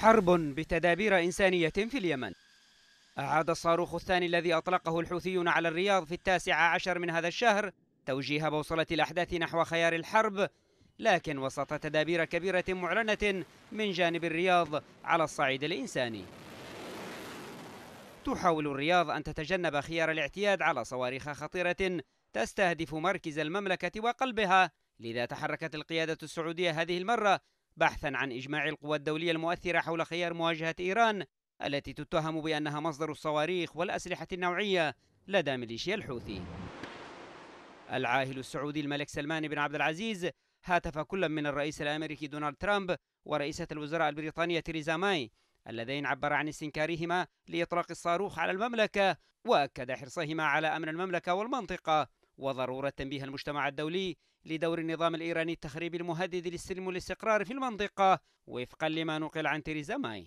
حرب بتدابير إنسانية في اليمن أعاد الصاروخ الثاني الذي أطلقه الحوثيون على الرياض في التاسع عشر من هذا الشهر توجيه بوصلة الأحداث نحو خيار الحرب لكن وسط تدابير كبيرة معلنة من جانب الرياض على الصعيد الإنساني تحاول الرياض أن تتجنب خيار الاعتياد على صواريخ خطيرة تستهدف مركز المملكة وقلبها لذا تحركت القيادة السعودية هذه المرة بحثا عن إجماع القوى الدولية المؤثرة حول خيار مواجهة إيران التي تتهم بأنها مصدر الصواريخ والأسلحة النوعية لدى ميليشيا الحوثي العاهل السعودي الملك سلمان بن عبد العزيز هاتف كل من الرئيس الأمريكي دونالد ترامب ورئيسة الوزراء البريطانية تريزا ماي اللذين عبر عن استنكارهما لإطلاق الصاروخ على المملكة وأكد حرصهما على أمن المملكة والمنطقة وضرورة تنبيه المجتمع الدولي لدور النظام الإيراني التخريبي المهدد للسلم والاستقرار في المنطقة وفقا لما نقل عن تيريزا ماي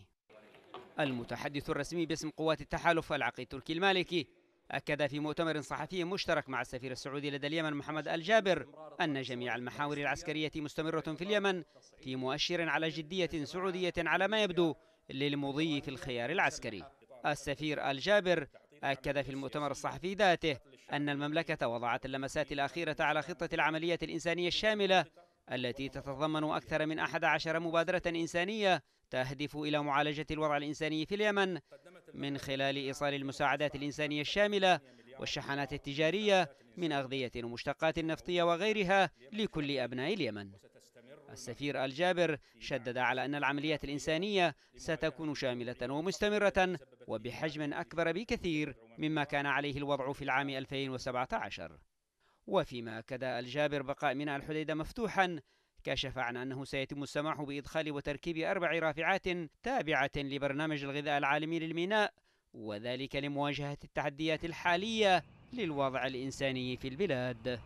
المتحدث الرسمي باسم قوات التحالف العقيد تركي المالكي أكد في مؤتمر صحفي مشترك مع السفير السعودي لدى اليمن محمد الجابر أن جميع المحاور العسكرية مستمرة في اليمن في مؤشر على جدية سعودية على ما يبدو للمضي في الخيار العسكري السفير الجابر أكد في المؤتمر الصحفي ذاته أن المملكة وضعت اللمسات الأخيرة على خطة العملية الإنسانية الشاملة التي تتضمن أكثر من 11 مبادرة إنسانية تهدف إلى معالجة الوضع الإنساني في اليمن من خلال إيصال المساعدات الإنسانية الشاملة والشحنات التجارية من أغذية ومشتقات نفطية وغيرها لكل أبناء اليمن السفير الجابر شدد على أن العمليات الإنسانية ستكون شاملة ومستمرة وبحجم أكبر بكثير مما كان عليه الوضع في العام 2017 وفيما كدا الجابر بقاء ميناء الحديدة مفتوحا كشف عن أنه سيتم السماح بإدخال وتركيب أربع رافعات تابعة لبرنامج الغذاء العالمي للميناء وذلك لمواجهة التحديات الحالية للوضع الإنساني في البلاد.